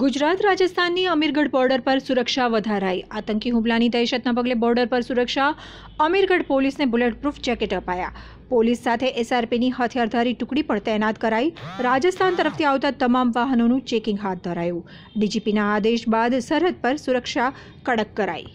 ગુજરાત રાજસ્થાનની અમીરગઢ બોર્ડર પર સુરક્ષા વધારાઈ આતંકી હુમલાની દહેશતના પગલે બોર્ડર પર સુરક્ષા અમીરગઢ પોલીસને બુલેટ પ્રૂફ જેકેટ અપાયા પોલીસ સાથે એસઆરપીની હથિયારધારી ટુકડી પણ તૈનાત કરાઈ રાજસ્થાન તરફથી આવતા તમામ વાહનોનું ચેકિંગ હાથ ધરાયું ડીજીપીના આદેશ બાદ સરહદ પર સુરક્ષા કડક કરાઈ